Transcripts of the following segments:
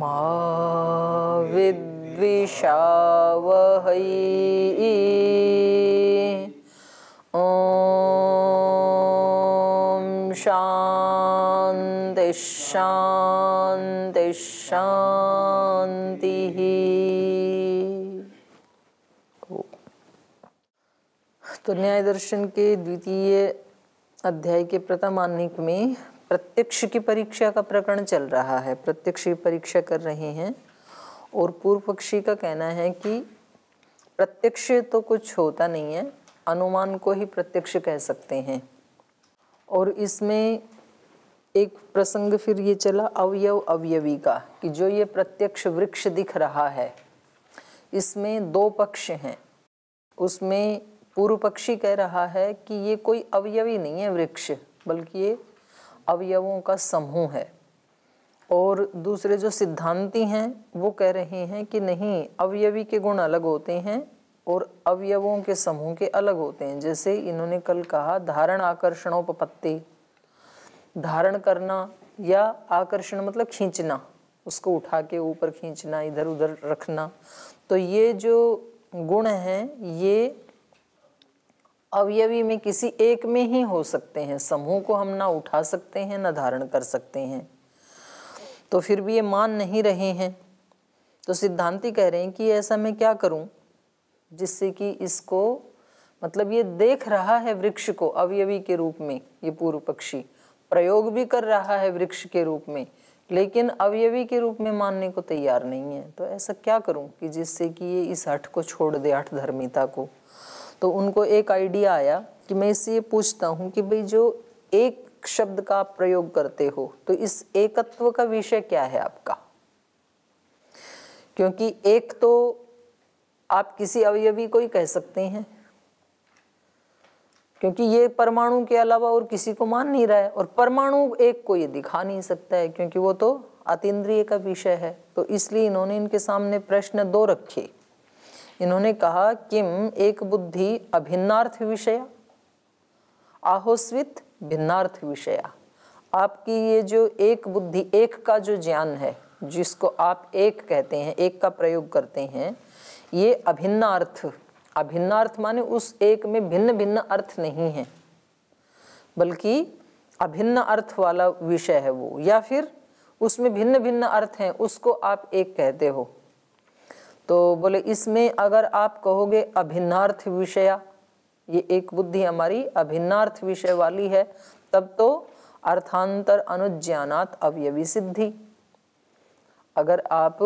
मा विद्विषावहै ॐ शान्ति शान्ति शान्तिः तो न्याय दर्शन के द्वितीय अध्याय के प्रथम प्रथमानिक में प्रत्यक्ष की परीक्षा का प्रकरण चल रहा है प्रत्यक्ष की परीक्षा कर रहे हैं और पूर्व पक्षी का कहना है कि प्रत्यक्ष तो कुछ होता नहीं है अनुमान को ही प्रत्यक्ष कह सकते हैं और इसमें एक प्रसंग फिर ये चला अवयव अवयवी का कि जो ये प्रत्यक्ष वृक्ष दिख रहा है इसमें दो पक्ष हैं उसमें पूर्व पक्षी कह रहा है कि ये कोई अवयवी नहीं है वृक्ष बल्कि ये अवयवों का समूह है और दूसरे जो सिद्धांती हैं वो कह रहे हैं कि नहीं अवयवी के गुण अलग होते हैं और अवयवों के समूह के अलग होते हैं जैसे इन्होंने कल कहा धारण आकर्षणोपत्ति धारण करना या आकर्षण मतलब खींचना उसको उठा के ऊपर खींचना इधर उधर रखना तो ये जो गुण हैं ये अवयवी में किसी एक में ही हो सकते हैं समूह को हम ना उठा सकते हैं ना धारण कर सकते हैं तो फिर भी ये मान नहीं रहे हैं तो सिद्धांती कह रहे हैं कि ऐसा मैं क्या करूं जिससे कि इसको मतलब ये देख रहा है वृक्ष को अवयवी के रूप में ये पूर्व पक्षी प्रयोग भी कर रहा है वृक्ष के रूप में लेकिन अवयवी के रूप में मानने को तैयार नहीं है तो ऐसा क्या करूं कि जिससे कि ये इस हठ को छोड़ दे हठ धर्मिता को तो उनको एक आइडिया आया कि मैं इससे ये पूछता हूँ कि भाई जो एक शब्द का आप प्रयोग करते हो तो इस एकत्व का विषय क्या है आपका क्योंकि एक तो आप किसी अवयवी को ही कह सकते हैं क्योंकि ये परमाणु के अलावा और किसी को मान नहीं रहा है और परमाणु एक को ये दिखा नहीं सकता है क्योंकि वो तो अतीन्द्रिय का विषय है तो इसलिए इन्होंने इनके सामने प्रश्न दो रखे इन्होंने कहा किम एक बुद्धि अभिन्नार्थ विषय आहोस्वित भिन्नार्थ विषय आपकी ये जो एक बुद्धि एक का जो ज्ञान है जिसको आप एक कहते हैं एक का प्रयोग करते हैं ये अभिन्नार्थ अभिन्नार्थ माने उस एक में भिन्न भिन्न अर्थ नहीं है बल्कि अभिन्न अर्थ वाला विषय है वो या फिर उसमें भिन्न भिन्न अर्थ हैं उसको आप एक कहते हो तो बोले इसमें अगर आप कहोगे अभिन्नार्थ विषया ये एक बुद्धि हमारी अभिन्नार्थ विषय वाली है तब तो अर्थांतर अनुज्ञानात अवयवी सिद्धि अगर आप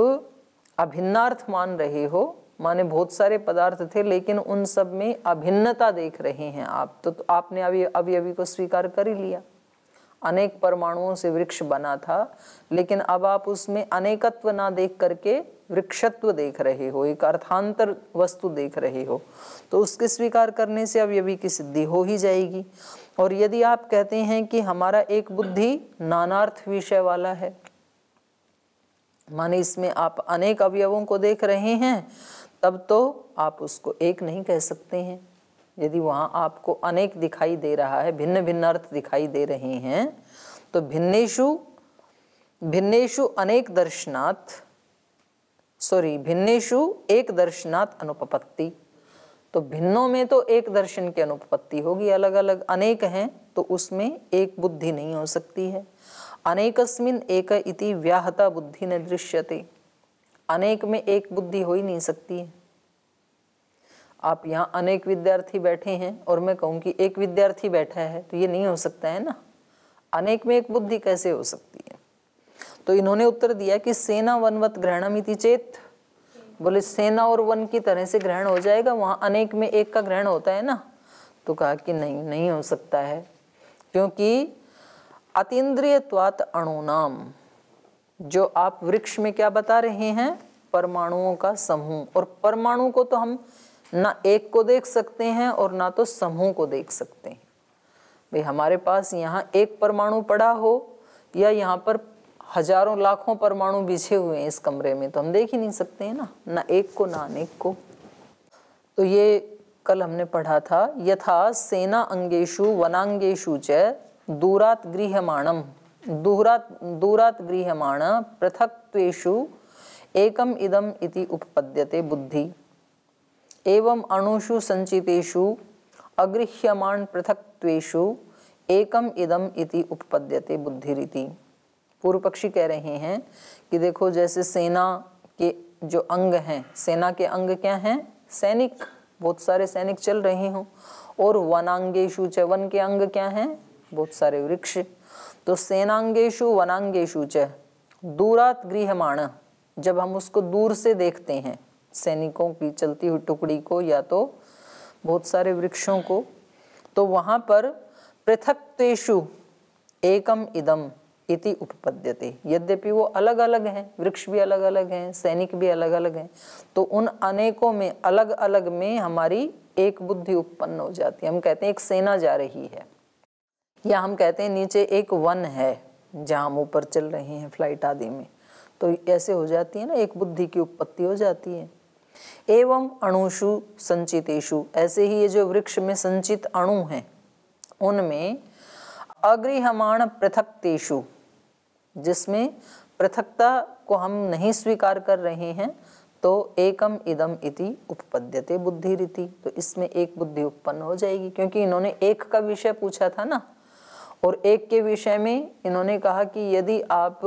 अभिन्नार्थ मान रहे हो माने बहुत सारे पदार्थ थे लेकिन उन सब में अभिन्नता देख रहे हैं आप तो, तो आपने अभी अवयवी को स्वीकार कर ही लिया अनेक परमाणुओं से वृक्ष बना था लेकिन अब आप उसमें अनेकत्व ना देख करके वृक्षत्व देख रहे हो एक अर्थांतर वस्तु देख रहे हो तो उसके स्वीकार करने से अब यवी की सिद्धि हो ही जाएगी और यदि आप कहते हैं कि हमारा एक बुद्धि नानार्थ विषय वाला है माने इसमें आप अनेक अवयवों को देख रहे हैं तब तो आप उसको एक नहीं कह सकते हैं यदि वहाँ आपको अनेक दिखाई दे रहा है भिन्न भिन्न अर्थ दिखाई दे रहे हैं तो भिन्नेशु भिन्नेशु अनेक दर्शनाथ सॉरी भिन्नेशु एक दर्शनात् अनुपपत्ति तो भिन्नों में तो एक दर्शन की अनुपत्ति होगी अलग अलग अनेक हैं तो उसमें एक बुद्धि नहीं हो सकती है अनेकस्मिन एक इति व्याहता बुद्धि न दृश्यते अनेक में एक बुद्धि हो ही नहीं सकती है आप यहाँ अनेक विद्यार्थी बैठे हैं और मैं कहूँ कि एक विद्यार्थी बैठा है तो ये नहीं हो सकता है ना अनेक में एक बुद्धि कैसे हो सकती है तो इन्होंने उत्तर दिया कि सेना वनवत ग्रहणमिति चेत बोले सेना और वन की तरह से ग्रहण हो जाएगा वहां अनेक में एक का ग्रहण होता है ना तो कहा कि नहीं नहीं हो सकता है क्योंकि अतीन्द्रियवात अणुनाम जो आप वृक्ष में क्या बता रहे हैं परमाणुओं का समूह और परमाणु को तो हम ना एक को देख सकते हैं और ना तो समूह को देख सकते हैं भाई हमारे पास यहाँ एक परमाणु पड़ा हो या यहाँ पर हजारों लाखों परमाणु बिछे हुए हैं इस कमरे में तो हम देख ही नहीं सकते हैं ना ना एक को ना अनेक को तो ये कल हमने पढ़ा था यथा सेना अंगेशु वनांगेशु च दूरात गृहमाणम दूरात दूरात गृहमाण पृथक्वेशु एकम इदम इति उपपद्यते बुद्धि एवं अणुषु संचितेषु अगृह्यमाण पृथक्वेशु एकम इदम इति उपपद्यते बुद्धिरिति पूर्व पक्षी कह रहे हैं कि देखो जैसे सेना के जो अंग हैं सेना के अंग क्या हैं सैनिक बहुत सारे सैनिक चल रहे हों और वनांगेशु च वन के अंग क्या हैं बहुत सारे वृक्ष तो सेनांगेशु वनांगेशु च दूरात गृहमाण जब हम उसको दूर से देखते हैं सैनिकों की चलती हुई टुकड़ी को या तो बहुत सारे वृक्षों को तो वहाँ पर पृथक्तेषु एकम इदम इति उपपद्यते यद्यपि वो अलग अलग हैं वृक्ष भी अलग अलग हैं सैनिक भी अलग अलग हैं तो उन अनेकों में अलग अलग में हमारी एक बुद्धि उत्पन्न हो जाती है हम कहते हैं एक सेना जा रही है या हम कहते हैं नीचे एक वन है जहाँ हम ऊपर चल रहे हैं फ्लाइट आदि में तो ऐसे हो जाती है ना एक बुद्धि की उत्पत्ति हो जाती है एवं अणुषु संचितेशु ऐसे ही ये जो वृक्ष में संचित अणु हैं उनमें अग्रिहमाण पृथकतेषु जिसमें पृथकता को हम नहीं स्वीकार कर रहे हैं तो एकम इदम इति उपपद्यते बुद्धि रीति तो इसमें एक बुद्धि उत्पन्न हो जाएगी क्योंकि इन्होंने एक का विषय पूछा था ना और एक के विषय में इन्होंने कहा कि यदि आप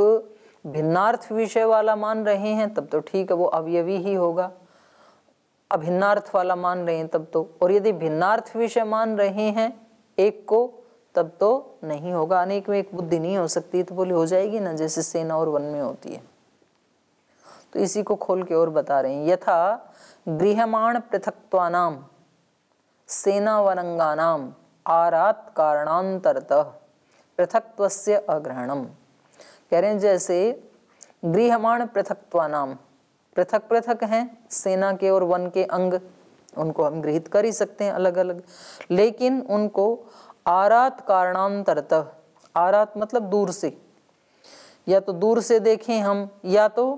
भिन्नार्थ विषय वाला मान रहे हैं तब तो ठीक है वो अवयवी ही होगा अभिन्नार्थ वाला मान रहे हैं तब तो और यदि भिन्नार्थ विषय मान रहे हैं एक को तब तो नहीं होगा अनेक में एक बुद्धि नहीं हो सकती तो बोली हो जाएगी ना जैसे सेना और वन में होती है तो इसी को खोल के और बता रहे हैं यथा गृहमाण पृथकवाम सेना वरंगानाम आरात कारणांतरत पृथकत्व से अग्रहणम कह रहे हैं जैसे गृहमाण पृथक्वानाम पृथक पृथक हैं सेना के और वन के अंग उनको हम गृहित कर ही सकते हैं अलग अलग लेकिन उनको आरात कारणांतरत आरात मतलब दूर से या तो दूर से देखें हम या तो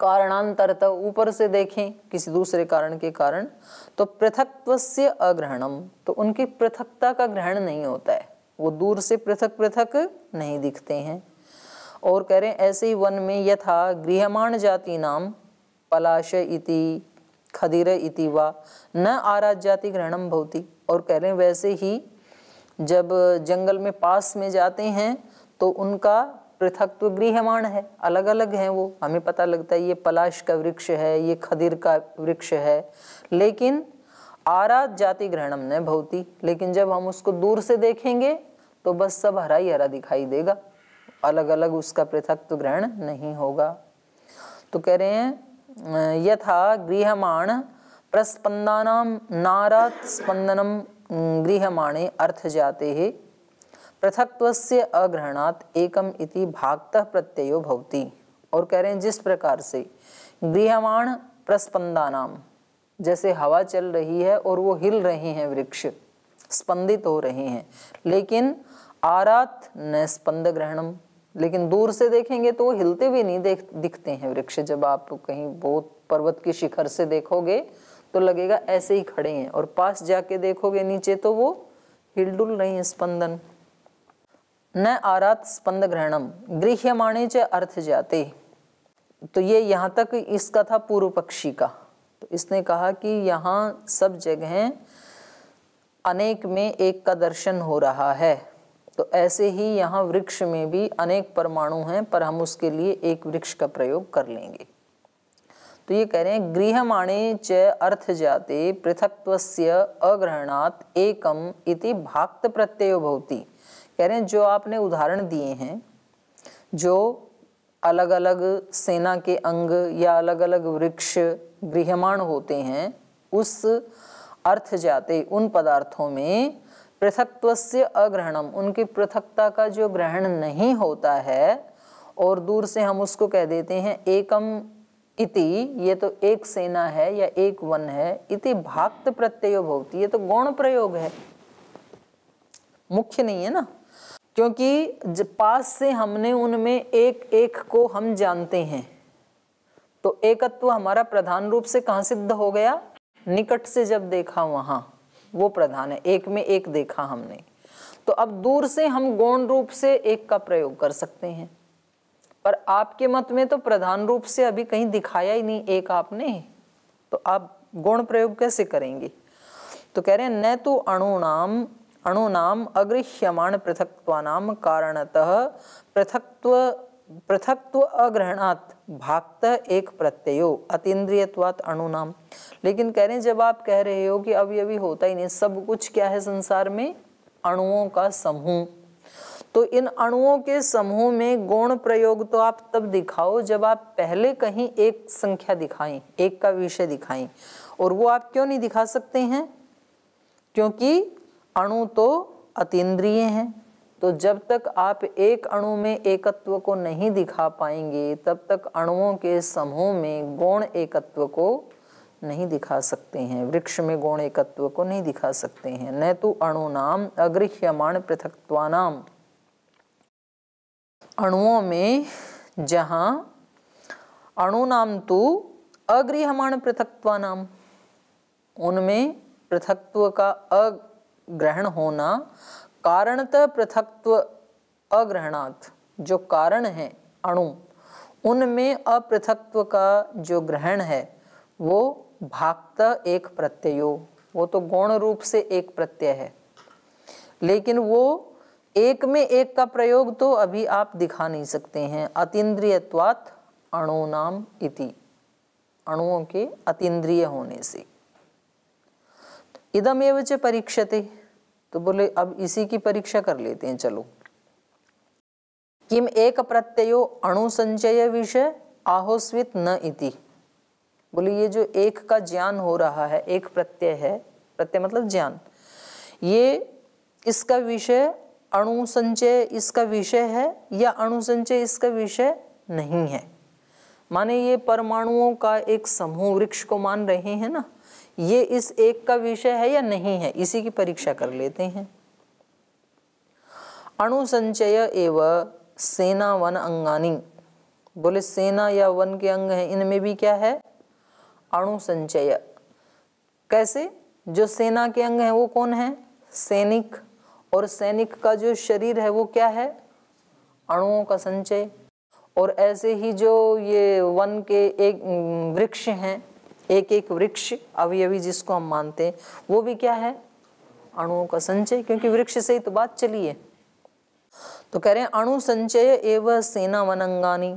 कारणांतरत ऊपर से देखें किसी दूसरे कारण के कारण तो पृथकत्व से अग्रहणम तो उनकी पृथकता का ग्रहण नहीं होता है वो दूर से पृथक पृथक नहीं दिखते हैं और कह रहे ऐसे ही वन में यथा गृहमाण जाति नाम पलाश इति खदीर इति वा न आराज जाति ग्रहणम भवती और कह रहे हैं वैसे ही जब जंगल में पास में जाते हैं तो उनका पृथक्व गृहमाण है अलग अलग हैं वो हमें पता लगता है ये पलाश का वृक्ष है ये खदीर का वृक्ष है लेकिन आराध जाति ग्रहणम न भवती लेकिन जब हम उसको दूर से देखेंगे तो बस सब हरा ही हरा दिखाई देगा अलग अलग उसका पृथक्व ग्रहण नहीं होगा तो कह रहे हैं यथा गृहमाण प्रस्पंदानाम नारात स्पंदनम गृहमाणे अर्थ जाते है पृथक्व से अग्रहणात एकम इति भागतः प्रत्ययो भवती और कह रहे हैं जिस प्रकार से गृहमाण प्रस्पंदानाम जैसे हवा चल रही है और वो हिल रहे हैं वृक्ष स्पंदित हो रहे हैं लेकिन आरात न स्पंद ग्रहणम लेकिन दूर से देखेंगे तो वो हिलते भी नहीं देख दिखते हैं वृक्ष जब आप कहीं बहुत पर्वत के शिखर से देखोगे तो लगेगा ऐसे ही खड़े हैं और पास जाके देखोगे नीचे तो वो हिलडुल नहीं स्पंदन न आरात स्पंद ग्रहणम गृह्यमाणे च अर्थ जाते तो ये यहाँ तक इसका था पूर्व पक्षी का तो इसने कहा कि यहाँ सब जगह अनेक में एक का दर्शन हो रहा है तो ऐसे ही यहाँ वृक्ष में भी अनेक परमाणु हैं पर हम उसके लिए एक वृक्ष का प्रयोग कर लेंगे तो ये कह रहे हैं गृहमाणे च अर्थ जाते से अग्रहणात् एकम इति भाक्त प्रत्यय भवती कह रहे हैं जो आपने उदाहरण दिए हैं जो अलग अलग सेना के अंग या अलग अलग वृक्ष गृहमाण होते हैं उस अर्थ जाते उन पदार्थों में पृथकत्व से अग्रहणम उनकी पृथकता का जो ग्रहण नहीं होता है और दूर से हम उसको कह देते हैं एकम इति ये तो एक सेना है या एक वन है इति भक्त प्रत्यय भवती ये तो गौण प्रयोग है मुख्य नहीं है ना क्योंकि पास से हमने उनमें एक एक को हम जानते हैं तो एकत्व हमारा प्रधान रूप से कहा सिद्ध हो गया निकट से जब देखा वहां वो प्रधान है एक में एक देखा हमने तो अब दूर से हम गौण रूप से एक का प्रयोग कर सकते हैं पर आपके मत में तो प्रधान रूप से अभी कहीं दिखाया ही नहीं एक आपने तो आप गुण प्रयोग कैसे करेंगे तो कह रहे हैं न तो अणुनाम अणुनाम अग्रह्यमाण पृथक्वानाम कारणतः पृथक्व पृथक्व अग्रहणात् भागत एक प्रत्ययो अतीन्द्रियवात अणुनाम लेकिन कह रहे हैं जब आप कह रहे हो कि अभी अभी होता ही नहीं सब कुछ क्या है संसार में अणुओं का समूह तो इन अणुओं के समूह में गौण प्रयोग तो आप तब दिखाओ जब आप पहले कहीं एक संख्या दिखाएं एक का विषय दिखाएं और वो आप क्यों नहीं दिखा सकते हैं क्योंकि अणु तो अतीन्द्रिय हैं तो जब तक आप एक अणु में एकत्व को नहीं दिखा पाएंगे तब तक अणुओं के समूह में गौण एकत्व को नहीं दिखा सकते हैं वृक्ष में गौण एकत्व को नहीं दिखा सकते हैं न तो अणु नाम अगृह्यमाण नाम अणुओं में अणु नाम तो अग्रहमाण पृथक्वा नाम उनमें पृथक्त्व का अग्रहण होना कारणतः पृथक्त्व अग्रहणात् जो कारण है अणु उनमें अपृथक्व का जो ग्रहण है वो भागत एक प्रत्ययो वो तो गौण रूप से एक प्रत्यय है लेकिन वो एक में एक का प्रयोग तो अभी आप दिखा नहीं सकते हैं अणु नाम इति अणुओं के अतिद्रिय होने से इदम एवं च परीक्षते तो बोले अब इसी की परीक्षा कर लेते हैं चलो किम एक प्रत्ययो अणु संचय विषय आहोस्वित न इति बोले ये जो एक का ज्ञान हो रहा है एक प्रत्यय है प्रत्यय मतलब ज्ञान ये इसका विषय अणु संचय इसका विषय है या अणु संचय इसका विषय नहीं है माने ये परमाणुओं का एक समूह वृक्ष को मान रहे हैं ना ये इस एक का विषय है या नहीं है इसी की परीक्षा कर लेते हैं अणु संचय एवं सेना वन अंगानी बोले सेना या वन के अंग हैं इनमें भी क्या है अणु संचय कैसे जो सेना के अंग हैं वो कौन है सैनिक और सैनिक का जो शरीर है वो क्या है अणुओं का संचय और ऐसे ही जो ये वन के एक वृक्ष हैं एक एक वृक्ष अवयवी जिसको हम मानते हैं वो भी क्या है अणुओं का संचय क्योंकि वृक्ष से ही तो बात चली है तो कह रहे हैं अणु संचय एवं सेना वनंगानी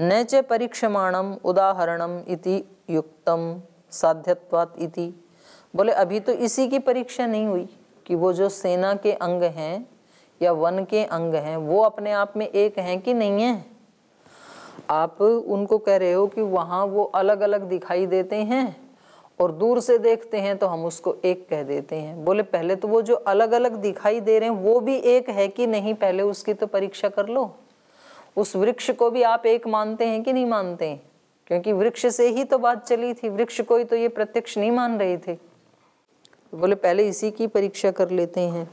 न च परीक्षमाणम उदाहरणम इति युक्तम साध्यत्वात इति बोले अभी तो इसी की परीक्षा नहीं हुई कि वो जो सेना के अंग हैं या वन के अंग हैं वो अपने आप में एक हैं कि नहीं है आप उनको कह रहे हो कि वहाँ वो अलग अलग दिखाई देते हैं और दूर से देखते हैं तो हम उसको एक कह देते हैं बोले पहले तो वो जो अलग अलग दिखाई दे रहे हैं वो भी एक है कि नहीं पहले उसकी तो परीक्षा कर लो उस वृक्ष को भी आप एक मानते हैं कि नहीं मानते क्योंकि वृक्ष से ही तो बात चली थी वृक्ष को ही तो ये प्रत्यक्ष नहीं मान रहे थे बोले पहले इसी की परीक्षा कर लेते हैं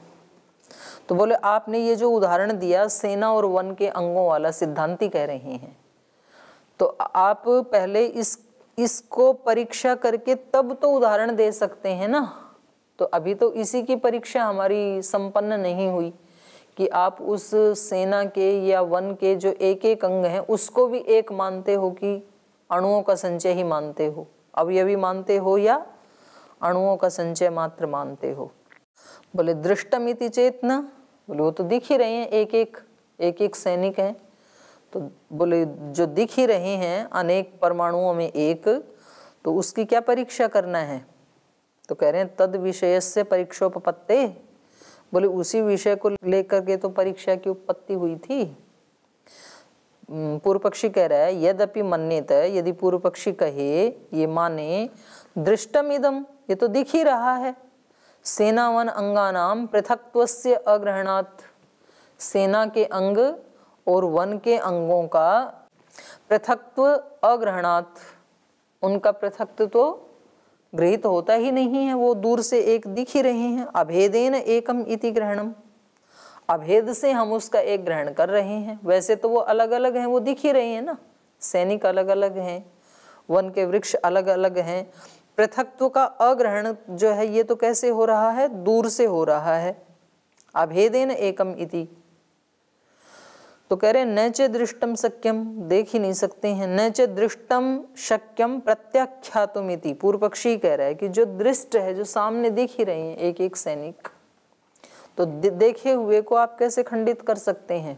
तो बोले आपने ये जो उदाहरण दिया सेना और वन के अंगों वाला सिद्धांति कह रहे हैं तो आप पहले इस इसको परीक्षा करके तब तो उदाहरण दे सकते हैं ना तो अभी तो इसी की परीक्षा हमारी संपन्न नहीं हुई कि आप उस सेना के या वन के जो एक एक अंग हैं उसको भी एक मानते हो कि अणुओं का संचय ही मानते हो अवयवी मानते हो या अणुओं का संचय मात्र मानते हो बोले दृष्टम चेतना बोले वो तो दिख ही रहे हैं एक एक एक एक सैनिक हैं तो बोले जो दिख ही रहे हैं अनेक परमाणुओं में एक तो उसकी क्या परीक्षा करना है तो कह रहे हैं तद विषय से परीक्षोपत्ते बोले उसी विषय को लेकर के तो परीक्षा की उत्पत्ति हुई थी पूर्व पक्षी कह रहा है यद्यपि मन्यत यदि पूर्व पक्षी कहे ये माने दृष्टम इदम ये तो दिख ही रहा है सेनावन नाम पृथकत्व से सेना के अंग और वन के अंगों का पृथकत्व अग्रहणात् उनका पृथकत्व तो गृहित होता ही नहीं है वो दूर से एक दिख ही रहे हैं अभेदेन एकम इति ग्रहणम अभेद से हम उसका एक ग्रहण कर रहे हैं वैसे तो वो अलग अलग हैं वो दिख ही रहे हैं ना सैनिक अलग अलग हैं वन के वृक्ष अलग अलग हैं पृथकत्व का अग्रहण जो है ये तो कैसे हो रहा है दूर से हो रहा है अभेदेन एकम इति तो कह रहे नैचे दृष्टम सक्यम देख ही नहीं सकते हैं नैचे दृष्टम शक्यम प्रत्याख्यातुम इति पूर्व पक्षी कह रहा है कि जो दृष्ट है जो सामने दिख ही रहे हैं एक एक सैनिक तो देखे हुए को आप कैसे खंडित कर सकते हैं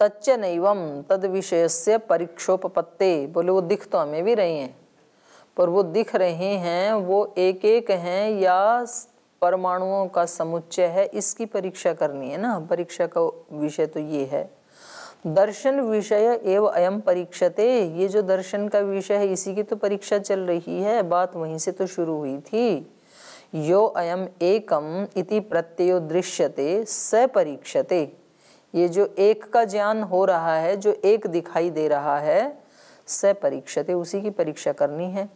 तच्च नैवम तद विषय से परीक्षोपत्ते बोले वो दिख तो हमें भी रही हैं पर वो दिख रहे हैं वो एक एक हैं या परमाणुओं का समुच्चय है इसकी परीक्षा करनी है ना परीक्षा का विषय तो ये है दर्शन विषय एवं अयम परीक्षते ये जो दर्शन का विषय है इसी की तो परीक्षा चल रही है बात वहीं से तो शुरू हुई थी यो अयम एकम इति प्रत्ययो दृश्यते स परीक्षते ये जो एक का ज्ञान हो रहा है जो एक दिखाई दे रहा है स परीक्षते उसी की परीक्षा करनी है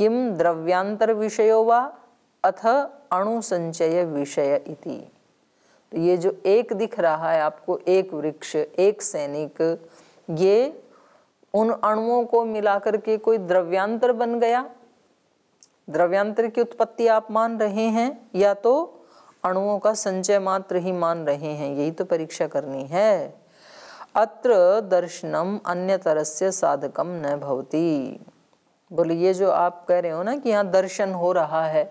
किम द्रव्यांतर विषयो व अथ अणुसंचय विषय इति तो ये जो एक दिख रहा है आपको एक वृक्ष एक सैनिक ये उन अणुओं को मिलाकर के कोई द्रव्यांतर बन गया द्रव्यांतर की उत्पत्ति आप मान रहे हैं या तो अणुओं का संचय मात्र ही मान रहे हैं यही तो परीक्षा करनी है अत्र दर्शनम अन्य से साधकम न भवती बोले ये जो आप कह रहे हो ना कि यहाँ दर्शन हो रहा है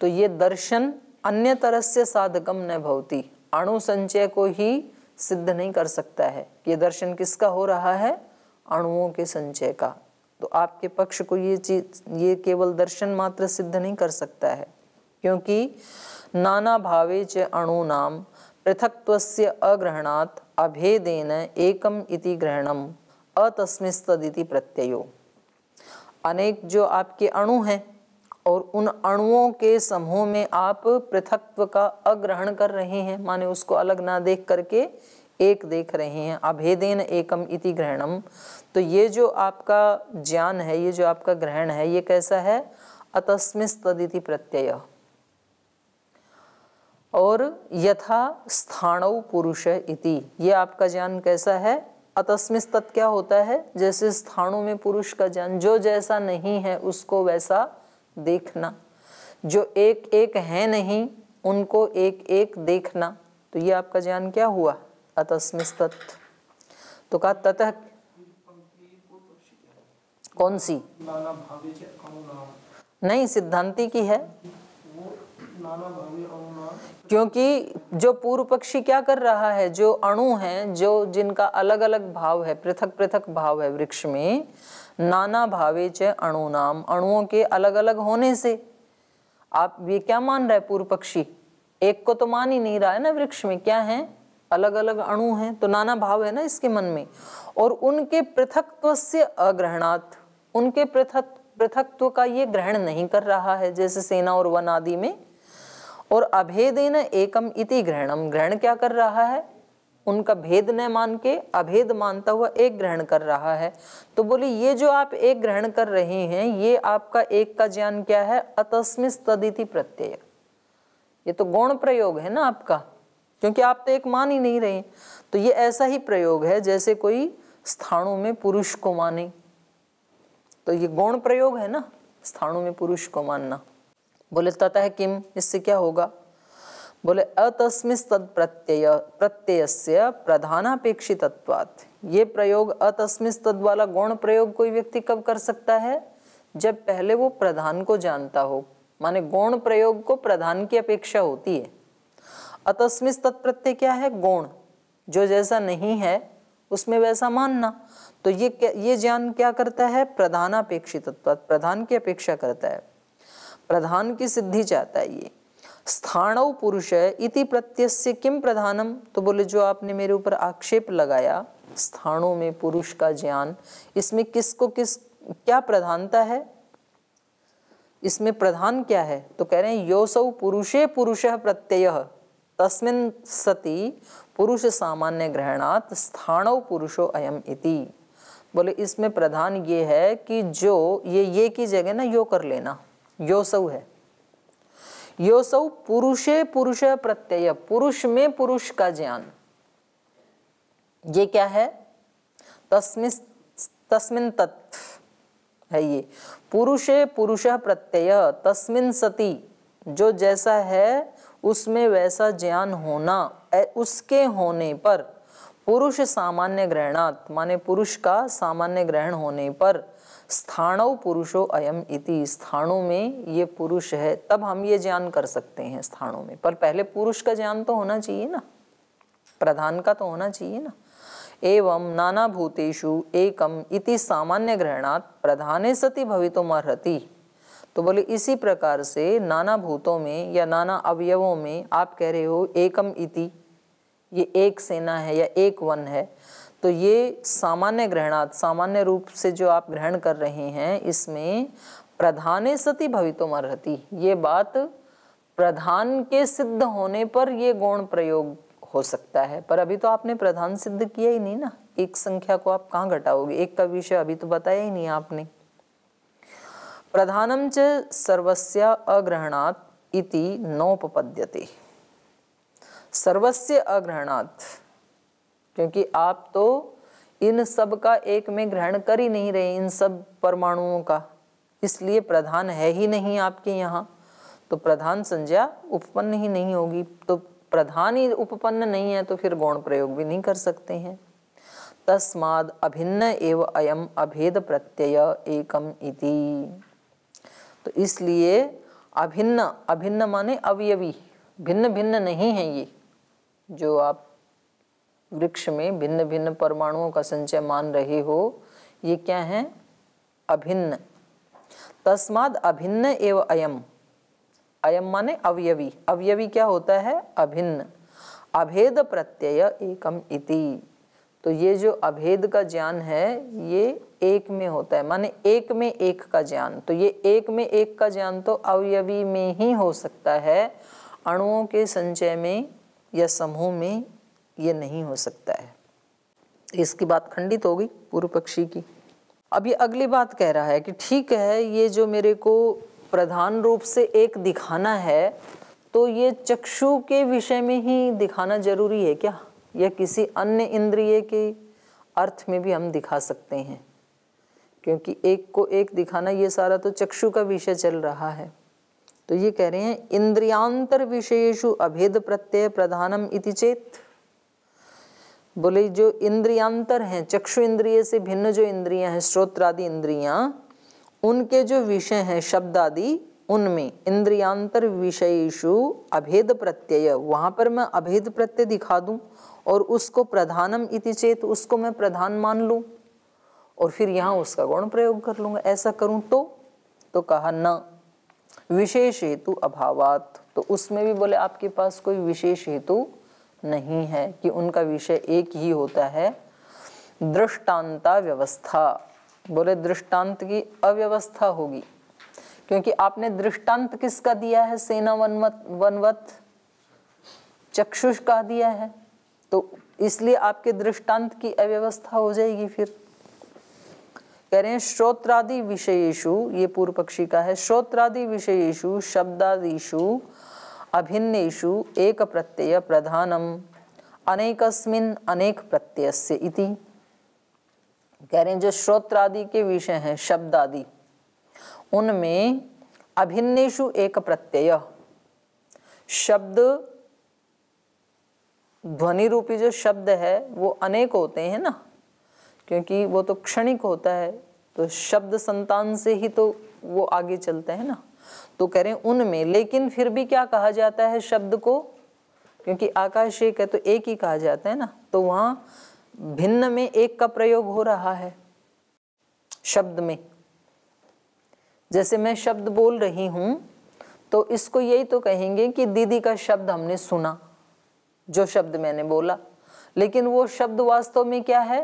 तो ये दर्शन अन्य तरह से साधकम न भवती अणु संचय को ही सिद्ध नहीं कर सकता है ये दर्शन किसका हो रहा है अणुओं के संचय का तो आपके पक्ष को ये चीज ये केवल दर्शन मात्र सिद्ध नहीं कर सकता है क्योंकि नाना भावे च पृथकत्व से अग्रहणात् अभेदेन एकम इति ग्रहणम अतस्मिस्तदिति प्रत्ययो अनेक जो आपके अणु हैं और उन अणुओं के समूह में आप पृथक्व का अग्रहण कर रहे हैं माने उसको अलग ना देख करके एक देख रहे हैं अभेदेन एकम इति ग्रहणम तो ये जो आपका ज्ञान है ये जो आपका ग्रहण है ये कैसा है अतस्मिस्तदिति प्रत्यय और यथा स्थाणव पुरुष इति ये आपका ज्ञान कैसा है अतस्मिस्तत क्या होता है जैसे स्थानों में पुरुष का ज्ञान जो जैसा नहीं है उसको वैसा देखना जो एक एक है नहीं उनको एक एक देखना तो ये आपका ज्ञान क्या हुआ अतस्मिस्तत तो कहा ततः कौन सी नहीं सिद्धांति की है क्योंकि जो पूर्व पक्षी क्या कर रहा है जो अणु है जो जिनका अलग अलग भाव है पृथक पृथक भाव है वृक्ष में नाना भावे च अणु नाम अणुओं के अलग अलग होने से आप ये क्या मान रहे पूर्व पक्षी एक को तो मान ही नहीं रहा है ना वृक्ष में क्या है अलग अलग अणु हैं तो नाना भाव है ना इसके मन में और उनके पृथकत्व से अग्रहणात् उनके पृथक पृथकत्व का ये ग्रहण नहीं कर रहा है जैसे सेना और वन आदि में और अभेदेन एकम इति ग्रहणम ग्रहण क्या कर रहा है उनका भेद न मान के अभेद मानता हुआ एक ग्रहण कर रहा है तो बोली ये जो आप एक ग्रहण कर रहे हैं ये आपका एक का ज्ञान क्या है अतस्मिस तदिति प्रत्यय ये तो गौण प्रयोग है ना आपका क्योंकि आप तो एक मान ही नहीं रहे तो ये ऐसा ही प्रयोग है जैसे कोई स्थानों में पुरुष को माने तो ये गौण प्रयोग है ना स्थानों में पुरुष को मानना बोले ततः किम इससे क्या होगा बोले अतस्मिस तद प्रत्यय प्रत्यय प्रधानापेक्षित ये प्रयोग अतस्मिस तद वाला गौण प्रयोग कोई व्यक्ति कब कर सकता है जब पहले वो प्रधान को जानता हो माने गौण प्रयोग को प्रधान की अपेक्षा होती है अतस्मिस तत्प्रत्यय क्या है गौण जो जैसा नहीं है उसमें वैसा मानना तो ये ये ज्ञान क्या करता है प्रधानापेक्षित प्रधान की अपेक्षा करता है प्रधान की सिद्धि चाहता है ये स्थान पुरुष इति से किम प्रधानम तो बोले जो आपने मेरे ऊपर आक्षेप लगाया स्थानों में पुरुष का ज्ञान इसमें किसको किस क्या प्रधानता है इसमें प्रधान क्या है तो कह रहे हैं योसौ पुरुषे पुरुष प्रत्यय तस्मिन सति पुरुष सामान्य ग्रहणात स्थान पुरुषो अयम इति बोले इसमें प्रधान ये है कि जो ये ये की जगह ना यो कर लेना योसौ है योसौ पुरुषे पुरुष प्रत्यय पुरुष में पुरुष का ज्ञान ये क्या है तस्मिन तस्मिन तत्व है ये पुरुषे पुरुष प्रत्यय तस्मिन सती जो जैसा है उसमें वैसा ज्ञान होना उसके होने पर पुरुष सामान्य ग्रहणात् माने पुरुष का सामान्य ग्रहण होने पर स्थाणव पुरुषो अयम इति स्थानों में ये पुरुष है तब हम ये ज्ञान कर सकते हैं स्थानों में पर पहले पुरुष का ज्ञान तो होना चाहिए ना प्रधान का तो होना चाहिए ना एवं नाना भूतेषु एकम इति सामान्य ग्रहणात प्रधाने सति भवितुम अर्हति तो बोले इसी प्रकार से नाना भूतों में या नाना अवयवों में आप कह रहे हो एकम इति ये एक सेना है या एक वन है तो ये सामान्य ग्रहणात् सामान्य रूप से जो आप ग्रहण कर रहे हैं इसमें प्रधाने सती भवितुम रहती ये बात प्रधान के सिद्ध होने पर ये गौण प्रयोग हो सकता है पर अभी तो आपने प्रधान सिद्ध किया ही नहीं ना एक संख्या को आप कहाँ घटाओगे एक का विषय अभी तो बताया ही नहीं आपने प्रधानम च सर्वस्य अग्रहणात् इति नोपपद्यते सर्वस्य अग्रहणात् क्योंकि आप तो इन सब का एक में ग्रहण कर ही नहीं रहे इन सब परमाणुओं का इसलिए प्रधान है ही नहीं आपके यहाँ तो प्रधान संज्ञा उपपन्न ही नहीं होगी तो प्रधान ही उपपन्न नहीं है तो फिर गौण प्रयोग भी नहीं कर सकते हैं तस्माद अभिन्न एव अयम अभेद प्रत्यय एकम इति तो इसलिए अभिन्न अभिन्न माने अवयवी भिन्न भिन्न नहीं है ये जो आप वृक्ष में भिन्न भिन्न परमाणुओं का संचय मान रहे हो ये क्या है अभिन्न तस्माद अभिन्न एवं अयम अयम माने अवयवी अवयवी क्या होता है अभिन्न अभेद प्रत्यय एकम इति तो ये जो अभेद का ज्ञान है ये एक में होता है माने एक में एक का ज्ञान तो ये एक में एक का ज्ञान तो अवयवी में ही हो सकता है अणुओं के संचय में या समूह में ये नहीं हो सकता है इसकी बात खंडित हो गई पूर्व पक्षी की अब ये अगली बात कह रहा है कि ठीक है ये जो मेरे को प्रधान रूप से एक दिखाना है तो ये चक्षु के विषय में ही दिखाना जरूरी है क्या या किसी अन्य इंद्रिय के अर्थ में भी हम दिखा सकते हैं क्योंकि एक को एक दिखाना ये सारा तो चक्षु का विषय चल रहा है तो ये कह रहे हैं इंद्रियांतर विषयेशु अभेद प्रत्यय प्रधानम इति चेत बोले जो इंद्रियांतर हैं चक्षु इंद्रिय से भिन्न जो इंद्रियां हैं श्रोत्र आदि इंद्रियां उनके जो विषय हैं शब्द आदि उनमें इंद्रियांतर विषयेशु अभेद प्रत्यय वहां पर मैं अभेद प्रत्यय दिखा दूं और उसको प्रधानम इति चेत उसको मैं प्रधान मान लूं और फिर यहाँ उसका गुण प्रयोग कर लूंगा ऐसा करूं तो तो कहा न विशेष हेतु अभावात तो उसमें भी बोले आपके पास कोई विशेष हेतु नहीं है कि उनका विषय एक ही होता है दृष्टांता व्यवस्था बोले दृष्टांत की अव्यवस्था होगी क्योंकि आपने दृष्टांत किसका दिया है सेना वनवत वनवत चक्षुष का दिया है तो इसलिए आपके दृष्टांत की अव्यवस्था हो जाएगी फिर कह रहे हैं श्रोत्रादि विषयेशु ये पूर्व पक्षी का है श्रोत्रादि विषयेशु शब्दादिशु अभिन्नषु एक प्रत्यय प्रधानम अनेकस्मिन अनेक प्रत्ययस्य इति कह रहे हैं जो श्रोत्र आदि के विषय हैं शब्द आदि उनमें अभिन्नषु एक प्रत्यय शब्द ध्वनि रूपी जो शब्द है वो अनेक होते हैं ना क्योंकि वो तो क्षणिक होता है तो शब्द संतान से ही तो वो आगे चलता है ना तो करें उनमें लेकिन फिर भी क्या कहा जाता है शब्द को क्योंकि आकाश एक है तो एक ही कहा जाता है ना तो वहां भिन्न में एक का प्रयोग हो रहा है शब्द में जैसे मैं शब्द बोल रही हूं तो इसको यही तो कहेंगे कि दीदी का शब्द हमने सुना जो शब्द मैंने बोला लेकिन वो शब्द वास्तव में क्या है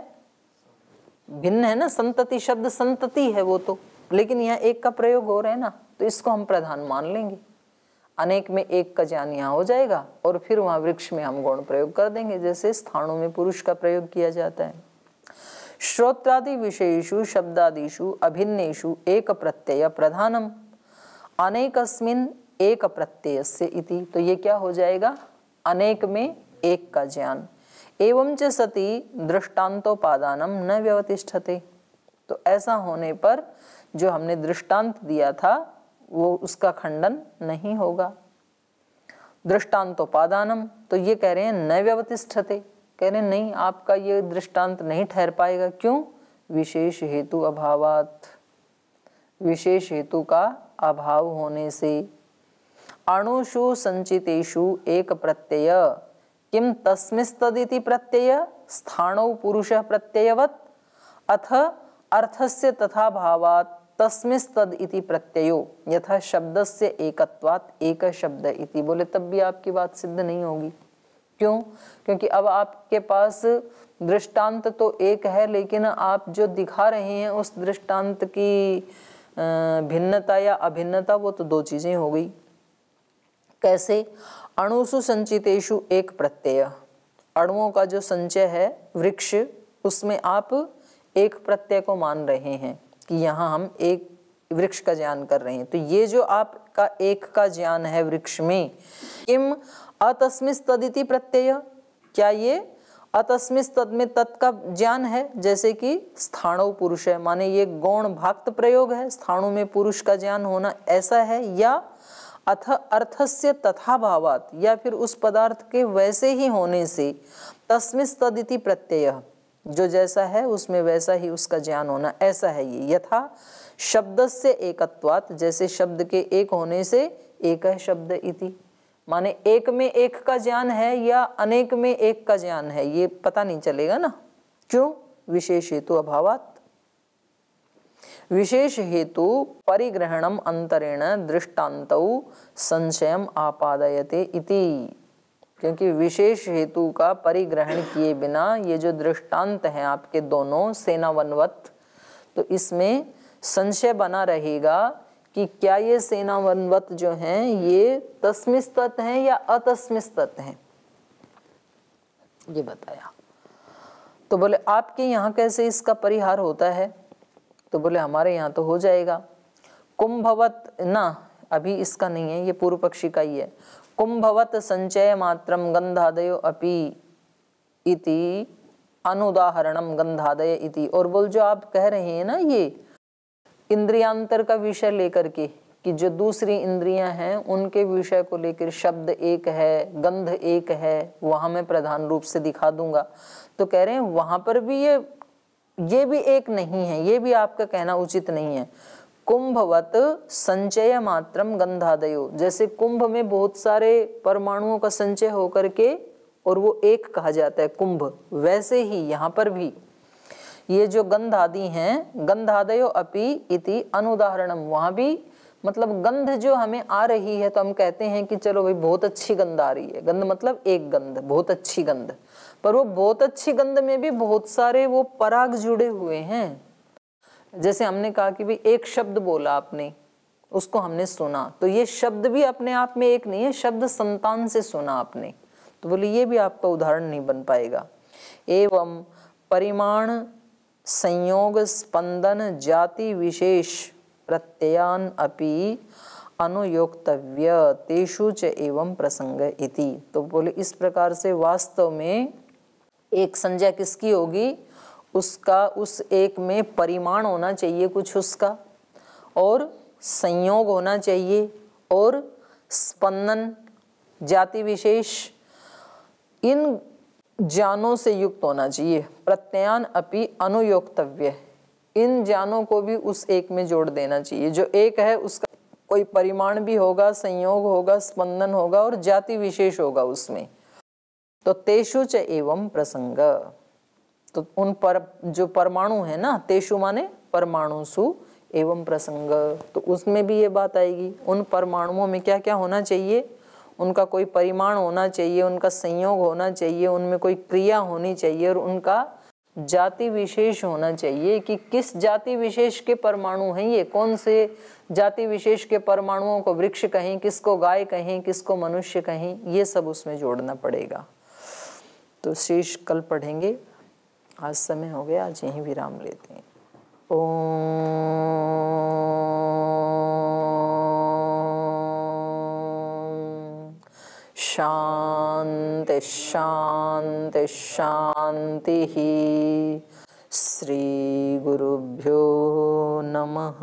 भिन्न है ना संतति शब्द संतति है वो तो लेकिन यहाँ एक का प्रयोग हो रहा है ना तो इसको हम प्रधान मान लेंगे अनेक में एक का ज्ञान यहाँ हो जाएगा और फिर वहां वृक्ष में हम गौण प्रयोग कर देंगे जैसे स्थानों में पुरुष का प्रयोग किया जाता है श्रोत्रादि विषयेशु शब्दादिशु अभिन्नेषु एक प्रत्यय प्रधानम अनेकस्मिन एक प्रत्यय से इति तो ये क्या हो जाएगा अनेक में एक का ज्ञान एवं च सती दृष्टान्तोपादानम न व्यवतिष्ठते तो ऐसा होने पर जो हमने दृष्टांत दिया था वो उसका खंडन नहीं होगा दृष्टान्तोपादानम तो ये कह रहे हैं न व्यवतिष्ठते कह रहे हैं नहीं आपका ये दृष्टांत नहीं ठहर पाएगा क्यों विशेष हेतु अभावात विशेष हेतु का अभाव होने से अणुषु संचितेषु एक प्रत्यय किम तस्मिस्तदिति प्रत्यय स्थाणौ पुरुष प्रत्ययवत अथ अर्थस्य तथा भावात तस्मिस्तद इति प्रत्ययो यथा शब्द से एकत्वात एक शब्द इति बोले तब भी आपकी बात सिद्ध नहीं होगी क्यों क्योंकि अब आपके पास दृष्टांत तो एक है लेकिन आप जो दिखा रहे हैं उस दृष्टांत की भिन्नता या अभिन्नता वो तो दो चीज़ें हो गई कैसे अणुसु संचितेशु एक प्रत्यय अणुओं का जो संचय है वृक्ष उसमें आप एक प्रत्यय को मान रहे हैं कि यहाँ हम एक वृक्ष का ज्ञान कर रहे हैं तो ये जो आपका एक का ज्ञान है वृक्ष में किम अतस्मिस तदिति प्रत्यय क्या ये अतस्मिस तद में तत् का ज्ञान है जैसे कि स्थाणो पुरुष है माने ये गौण भाक्त प्रयोग है स्थाणु में पुरुष का ज्ञान होना ऐसा है या अथ अर्थस्य तथा भावात या फिर उस पदार्थ के वैसे ही होने से तस्मिस तदिति प्रत्यय जो जैसा है उसमें वैसा ही उसका ज्ञान होना ऐसा है ये यथा शब्द से एकत्वात जैसे शब्द के एक होने से एक है शब्द इति माने एक में एक का ज्ञान है या अनेक में एक का ज्ञान है ये पता नहीं चलेगा ना क्यों विशेष हेतु अभावात विशेष हेतु परिग्रहणम अंतरेण दृष्टान्त संशयम आपादयते इति क्योंकि विशेष हेतु का परिग्रहण किए बिना ये जो दृष्टांत हैं आपके दोनों सेना वनवत तो इसमें संशय बना रहेगा कि क्या ये सेना वनवत जो हैं ये तस्मिस्तत हैं या अतस्मिस्तत हैं ये बताया तो बोले आपके यहाँ कैसे इसका परिहार होता है तो बोले हमारे यहाँ तो हो जाएगा कुंभवत ना अभी इसका नहीं है ये पूर्व पक्षी का ही है कुंभवत संचय मात्र गंधादय अपी इति अनुदाहरणम गंधादय इति और बोल जो आप कह रहे हैं ना ये इंद्रियांतर का विषय लेकर के कि जो दूसरी इंद्रियां हैं उनके विषय को लेकर शब्द एक है गंध एक है वहां मैं प्रधान रूप से दिखा दूंगा तो कह रहे हैं वहां पर भी ये ये भी एक नहीं है ये भी आपका कहना उचित नहीं है कुंभवत संचय मात्रम गंधादयो जैसे कुंभ में बहुत सारे परमाणुओं का संचय होकर के और वो एक कहा जाता है कुंभ वैसे ही यहाँ पर भी ये जो गंधादि हैं गंधादयो अपि इति अनुदाहरणम वहां भी मतलब गंध जो हमें आ रही है तो हम कहते हैं कि चलो भाई बहुत अच्छी गंध आ रही है गंध मतलब एक गंध बहुत अच्छी गंध पर वो बहुत अच्छी गंध में भी बहुत सारे वो पराग जुड़े हुए हैं जैसे हमने कहा कि भाई एक शब्द बोला आपने उसको हमने सुना तो ये शब्द भी अपने आप में एक नहीं है शब्द संतान से सुना आपने तो बोले ये भी आपका उदाहरण नहीं बन पाएगा एवं परिमाण संयोग स्पंदन जाति विशेष प्रत्ययान अपि अनुयोक्तव्य तेषु च एवं प्रसंग इति तो बोले इस प्रकार से वास्तव में एक संज्ञा किसकी होगी उसका उस एक में परिमाण होना चाहिए कुछ उसका और संयोग होना चाहिए और स्पंदन जाति विशेष इन जानों से युक्त होना चाहिए प्रत्यान अपि अनुयोक्तव्य इन जानों को भी उस एक में जोड़ देना चाहिए जो एक है उसका कोई परिमाण भी होगा संयोग होगा स्पंदन होगा और जाति विशेष होगा उसमें तो तेषु च एवं प्रसंग तो उन पर जो परमाणु है ना तेषु माने सु एवं प्रसंग तो उसमें भी ये बात आएगी उन परमाणुओं में क्या क्या होना चाहिए उनका कोई परिमाण होना चाहिए उनका संयोग होना चाहिए उनमें कोई क्रिया होनी चाहिए और उनका जाति विशेष होना चाहिए कि किस जाति विशेष के परमाणु हैं ये कौन से जाति विशेष के परमाणुओं को वृक्ष कहें किसको गाय कहें किसको मनुष्य कहें ये सब उसमें जोड़ना पड़ेगा तो शेष कल पढ़ेंगे आज समय हो गया आज यहीं विराम लेते हैं ओम शांति शांति शांति ही श्री गुरुभ्यो नमः